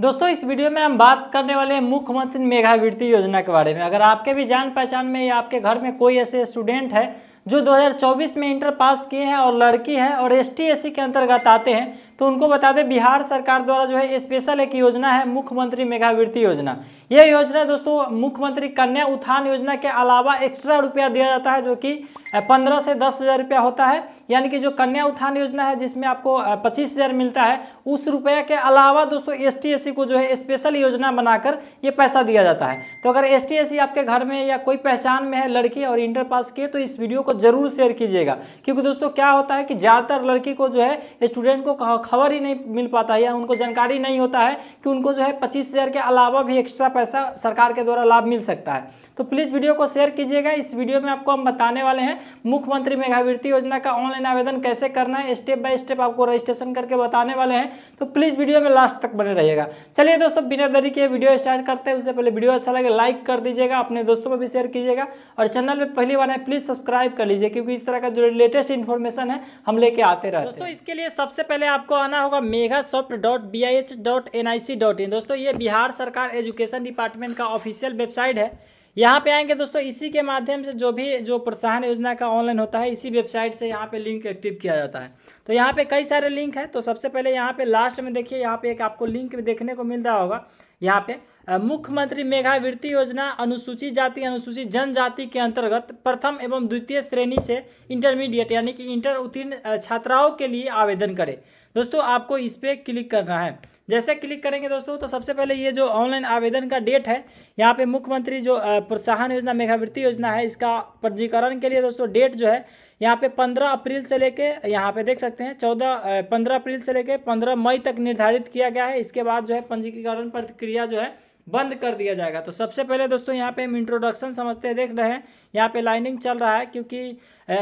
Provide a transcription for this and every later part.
दोस्तों इस वीडियो में हम बात करने वाले हैं मुख्यमंत्री मेघावृत्ति योजना के बारे में अगर आपके भी जान पहचान में या आपके घर में कोई ऐसे स्टूडेंट है जो 2024 में इंटर पास किए हैं और लड़की है और एस टी के अंतर्गत आते हैं तो उनको बता दें बिहार सरकार द्वारा जो है स्पेशल एक योजना है मुख्यमंत्री मेघावृत्ति योजना यह योजना दोस्तों मुख्यमंत्री कन्या उत्थान योजना के अलावा एक्स्ट्रा रुपया दिया जाता है जो कि पंद्रह से दस हज़ार रुपया होता है यानी कि जो कन्या उत्थान योजना है जिसमें आपको पच्चीस हज़ार मिलता है उस रुपया के अलावा दोस्तों एस टी को जो है स्पेशल योजना बनाकर ये पैसा दिया जाता है तो अगर एस टी आपके घर में या कोई पहचान में है लड़की और इंटर पास किए तो इस वीडियो को जरूर शेयर कीजिएगा क्योंकि दोस्तों क्या होता है कि ज़्यादातर लड़की को जो है स्टूडेंट को खबर ही नहीं मिल पाता है या उनको जानकारी नहीं होता है कि उनको जो है पच्चीस के अलावा भी एक्स्ट्रा पैसा सरकार के द्वारा लाभ मिल सकता है तो प्लीज़ वीडियो को शेयर कीजिएगा इस वीडियो में आपको हम बताने वाले हैं मुख्यमंत्री मेघावृत्ति योजना का ऑनलाइन आवेदन कैसे करना है स्टेप बाय स्टेप आपको रजिस्ट्रेशन करके बताने वाले हैं तो प्लीज़ वीडियो में लास्ट तक बने रहिएगा चलिए दोस्तों बिना देरी के वीडियो स्टार्ट करते हैं उससे पहले वीडियो अच्छा लगे लाइक कर दीजिएगा अपने दोस्तों को भी शेयर कीजिएगा और चैनल पर पहली बार है प्लीज़ सब्सक्राइब कर लीजिए क्योंकि इस तरह का जो लेटेस्ट इन्फॉर्मेशन है हम लेके आते रहते दोस्तों इसके लिए सबसे पहले आपको आना होगा Megha soft dot B I H dot N I C dot in दोस्तों ये बिहार सरकार एजुकेशन डिपार्टमेंट का ऑफिशियल वेबसाइट है यहाँ पे आएंगे दोस्तों इसी के माध्यम से जो भी जो प्रोत्साहन योजना का ऑनलाइन होता है इसी वेबसाइट से यहाँ पे लिंक एक्टिव किया जाता है तो यहाँ पे कई सारे लिंक हैं तो सबसे पहले यहाँ पे लास्ट में देखिए यहाँ पे एक आपको लिंक देखने को मिल रहा होगा यहाँ पे मुख्यमंत्री मेघावृत्ति योजना अनुसूचित जाति अनुसूचित जनजाति के अंतर्गत प्रथम एवं द्वितीय श्रेणी से इंटरमीडिएट यानी कि इंटर उत्तीर्ण छात्राओं के लिए आवेदन करें दोस्तों आपको इस पर क्लिक करना है जैसे क्लिक करेंगे दोस्तों तो सबसे पहले ये जो ऑनलाइन आवेदन का डेट है यहाँ पे मुख्यमंत्री जो प्रोत्साहन योजना मेघावृत्ति योजना है इसका पंजीकरण के लिए दोस्तों डेट जो है यहाँ पे 15 अप्रैल से लेके यहाँ पे देख सकते हैं 14 15 अप्रैल से लेके 15 मई तक निर्धारित किया गया है इसके बाद जो है पंजीकरण प्रक्रिया जो है बंद कर दिया जाएगा तो सबसे पहले दोस्तों यहाँ पे हम इंट्रोडक्शन समझते हैं देख रहे हैं यहाँ पे लाइनिंग चल रहा है क्योंकि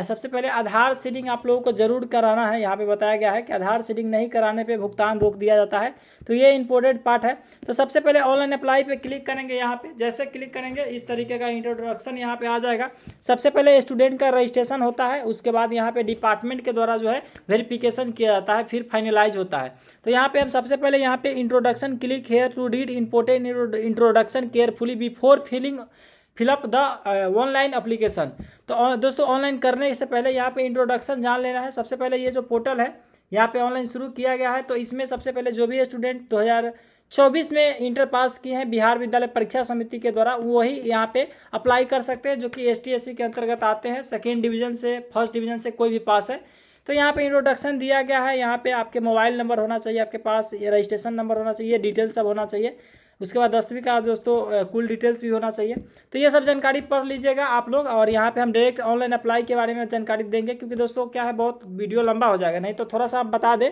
सबसे पहले आधार सीडिंग आप लोगों को जरूर कराना है यहाँ पे बताया गया है कि आधार सीडिंग नहीं कराने पे भुगतान रोक दिया जाता है तो ये इंपोर्टेंट पार्ट है तो सबसे पहले ऑनलाइन अप्लाई पे क्लिक करेंगे यहाँ पे जैसे क्लिक करेंगे इस तरीके का इंट्रोडक्शन यहाँ पे आ जाएगा सबसे पहले स्टूडेंट का रजिस्ट्रेशन होता है उसके बाद यहाँ पे डिपार्टमेंट के द्वारा जो है वेरिफिकेशन किया जाता है फिर फाइनलाइज होता है तो यहाँ पे हम सबसे पहले यहाँ पे introduction click here to read important introduction carefully before filling fill up the online application तो दोस्तों ऑनलाइन करने से पहले यहाँ पे इंट्रोडक्शन जान लेना है सबसे पहले ये जो पोर्टल है यहाँ पे ऑनलाइन शुरू किया गया है तो इसमें सबसे पहले जो भी स्टूडेंट 2024 में इंटर पास किए हैं बिहार विद्यालय परीक्षा समिति के द्वारा वही यहाँ पे अप्लाई कर सकते हैं जो कि एस के अंतर्गत आते हैं सेकेंड डिवीजन से फर्स्ट डिवीजन से कोई भी पास है तो यहाँ पे इंट्रोडक्शन दिया गया है यहाँ पे आपके मोबाइल नंबर होना चाहिए आपके पास रजिस्ट्रेशन नंबर होना चाहिए डिटेल्स सब होना चाहिए उसके बाद दसवीं का दोस्तों कुल डिटेल्स भी होना चाहिए तो ये सब जानकारी पढ़ लीजिएगा आप लोग और यहाँ पे हम डायरेक्ट ऑनलाइन अप्लाई के बारे में जानकारी देंगे क्योंकि दोस्तों क्या है बहुत वीडियो लंबा हो जाएगा नहीं तो थोड़ा सा आप बता दें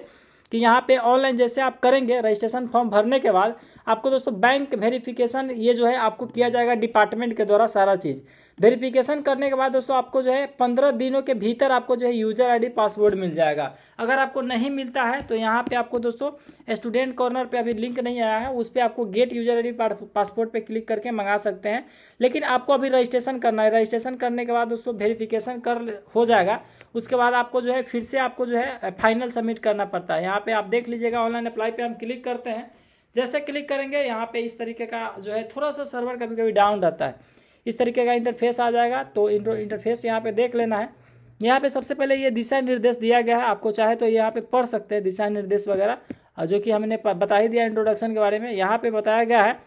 कि यहाँ पे ऑनलाइन जैसे आप करेंगे रजिस्ट्रेशन फॉर्म भरने के बाद आपको दोस्तों बैंक वेरिफिकेशन ये जो है आपको किया जाएगा डिपार्टमेंट के द्वारा सारा चीज़ वेरिफिकेशन करने के बाद दोस्तों आपको जो है पंद्रह दिनों के भीतर आपको जो है यूजर आईडी पासवर्ड मिल जाएगा अगर आपको नहीं मिलता है तो यहाँ पे आपको दोस्तों स्टूडेंट कॉर्नर पे अभी लिंक नहीं आया है उस पर आपको गेट यूजर आईडी पासपोर्ट पर क्लिक करके मंगा सकते हैं लेकिन आपको अभी रजिस्ट्रेशन करना है रजिस्ट्रेशन करने के बाद दोस्तों वेरीफिकेशन कर हो जाएगा उसके बाद आपको जो है फिर से आपको जो है फाइनल सबमिट करना पड़ता है यहाँ पर आप देख लीजिएगा ऑनलाइन अप्लाई पर हम क्लिक करते हैं जैसे क्लिक करेंगे यहाँ पे इस तरीके का जो है थोड़ा सा सर्वर कभी कभी डाउन रहता है इस तरीके का इंटरफेस आ जाएगा तो इंटरफेस यहाँ पे देख लेना है यहाँ पे सबसे पहले ये दिशा निर्देश दिया गया है आपको चाहे तो यहाँ पे पढ़ सकते हैं दिशा निर्देश वगैरह जो कि हमने बता ही दिया इंट्रोडक्शन के बारे में यहाँ पे बताया गया है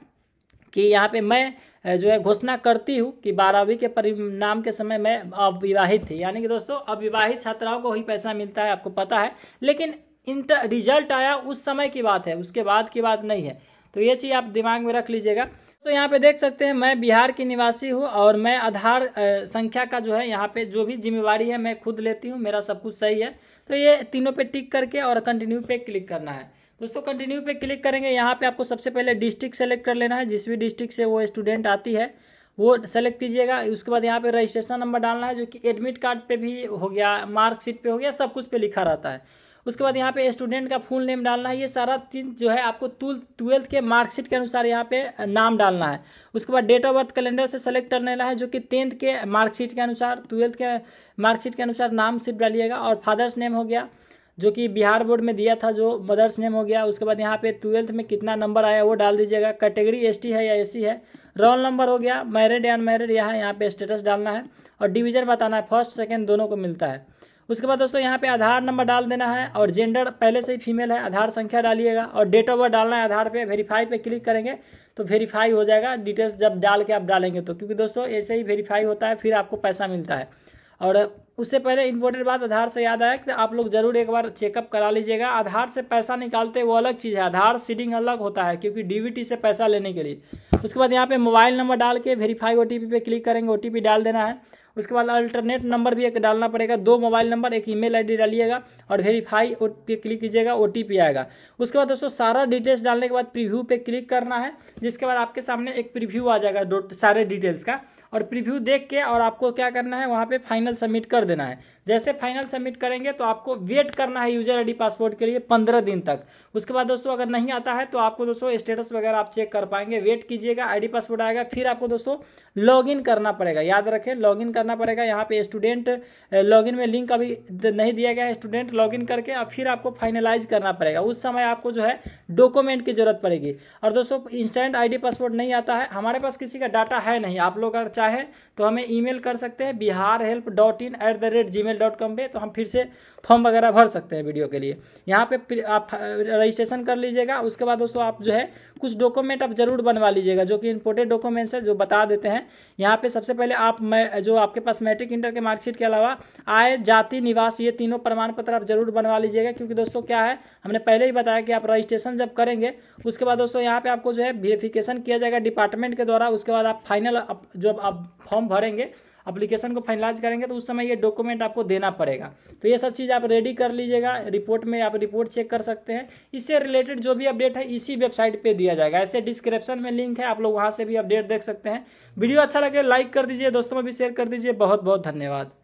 कि यहाँ पे मैं जो है घोषणा करती हूँ कि बारहवीं के परिणाम के समय मैं अविवाहित थी यानी कि दोस्तों अविवाहित छात्राओं को ही पैसा मिलता है आपको पता है लेकिन इंटर रिजल्ट आया उस समय की बात है उसके बाद की बात नहीं है तो ये चीज़ आप दिमाग में रख लीजिएगा तो यहाँ पे देख सकते हैं मैं बिहार की निवासी हूँ और मैं आधार संख्या का जो है यहाँ पे जो भी जिम्मेवारी है मैं खुद लेती हूँ मेरा सब कुछ सही है तो ये तीनों पे टिक करके और कंटिन्यू पे क्लिक करना है दोस्तों कंटिन्यू पे क्लिक करेंगे यहाँ पे आपको सबसे पहले डिस्ट्रिक्ट सेलेक्ट कर लेना है जिस भी डिस्ट्रिक्ट से वो स्टूडेंट आती है वो सेलेक्ट कीजिएगा उसके बाद यहाँ पे रजिस्ट्रेशन नंबर डालना है जो कि एडमिट कार्ड पर भी हो गया मार्कशीट पर हो गया सब कुछ पे लिखा रहता है उसके बाद यहाँ पे स्टूडेंट का फुल नेम डालना है ये सारा चीज जो है आपको ट्वेल्थ के मार्कशीट के अनुसार यहाँ पे नाम डालना है उसके बाद डेट ऑफ बर्थ कैलेंडर से सेलेक्ट करने ला है जो कि टेंथ के मार्कशीट के अनुसार ट्वेल्थ के मार्कशीट के अनुसार नाम सिर्फ डालिएगा और फादर्स नेम हो गया जो कि बिहार बोर्ड में दिया था जो मदर्स नेम हो गया उसके बाद यहाँ पे ट्वेल्थ में कितना नंबर आया वो डाल दीजिएगा कैटेगरी एसटी है या एससी है रोल नंबर हो गया मैरिड या अनमेरिड यहाँ यहाँ पे स्टेटस डालना है और डिवीजन बताना है फर्स्ट सेकेंड दोनों को मिलता है उसके बाद दोस्तों यहाँ पे आधार नंबर डाल देना है और जेंडर पहले से ही फीमेल है आधार संख्या डालिएगा और डेट ऑफ बर्थ डालना है आधार पे वेरीफाई पे क्लिक करेंगे तो वेरीफाई हो जाएगा डिटेल्स जब डाल के आप डालेंगे तो क्योंकि दोस्तों ऐसे ही वेरीफाई होता है फिर आपको पैसा मिलता है और उससे पहले इम्पोर्टेंट बात आधार से याद आया कि आप लोग जरूर एक बार चेकअप करा लीजिएगा आधार से पैसा निकालते वो अलग चीज़ है आधार सीडिंग अलग होता है क्योंकि डीवीटी से पैसा लेने के लिए उसके बाद यहाँ पे मोबाइल नंबर डाल के वेरीफाई ओ पे क्लिक करेंगे ओ डाल देना है उसके बाद अल्टरनेट नंबर भी एक डालना पड़ेगा दो मोबाइल नंबर एक ईमेल आईडी डालिएगा और वेरीफाई पे क्लिक कीजिएगा ओ आएगा उसके बाद दोस्तों सारा डिटेल्स डालने के बाद प्रीव्यू पे क्लिक करना है जिसके बाद आपके सामने एक प्रीव्यू आ जाएगा सारे डिटेल्स का और प्रीव्यू देख के और आपको क्या करना है वहाँ पर फाइनल सबमिट कर देना है जैसे फाइनल सबमिट करेंगे तो आपको वेट करना है यूजर आई पासपोर्ट के लिए पंद्रह दिन तक उसके बाद दोस्तों अगर नहीं आता है तो आपको दोस्तों स्टेटस वगैरह आप चेक कर पाएंगे वेट कीजिएगा आईडी पासपोर्ट आएगा फिर आपको दोस्तों लॉगिन करना पड़ेगा याद रखें लॉगिन करना करना पड़ेगा यहाँ पे स्टूडेंट लॉगिन में लिंक अभी नहीं दिया गया है स्टूडेंट लॉगिन करके अब फिर आपको फाइनलाइज करना पड़ेगा उस समय आपको जो है डॉक्यूमेंट की जरूरत पड़ेगी और दोस्तों इंस्टेंट आईडी पासवर्ड नहीं आता है हमारे पास किसी का डाटा है नहीं आप लोग अगर चाहे तो हमें ईमेल कर सकते हैं Bihar help dot in at the rate G mail dot com पर तो हम फिर से फॉर्म वगैरह भर सकते हैं वीडियो के लिए यहाँ पे आप रजिस्ट्रेशन कर लीजिएगा उसके बाद दोस्तों आप जो है कुछ डॉक्यूमेंट आप जरूर बनवा लीजिएगा जो कि इंपोर्टेंट डॉक्यूमेंट्स है जो बता देते हैं यहाँ पे सबसे पहले आप मैं जो आपके पास मैट्रिक इंटर के मार्कशीट के अलावा आय जाति निवास ये तीनों प्रमाण पत्र आप जरूर बनवा लीजिएगा क्योंकि दोस्तों क्या है हमने पहले ही बताया कि आप रजिस्ट्रेशन जब करेंगे उसके बाद दोस्तों यहाँ पे आपको जो है वेरिफिकेशन किया जाएगा डिपार्टमेंट के द्वारा उसके बाद आप फाइनल जो आप फॉर्म भरेंगे अप्लीकेशन को फाइनलाइज करेंगे तो उस समय ये डॉक्यूमेंट आपको देना पड़ेगा तो ये सब चीज़ आप रेडी कर लीजिएगा रिपोर्ट में आप रिपोर्ट चेक कर सकते हैं इससे रिलेटेड जो भी अपडेट है इसी वेबसाइट पर दिया जाएगा ऐसे डिस्क्रिप्शन में लिंक है आप लोग वहाँ से भी अपडेट देख सकते हैं वीडियो अच्छा लगे लाइक कर दीजिए दोस्तों में भी शेयर कर दीजिए बहुत बहुत धन्यवाद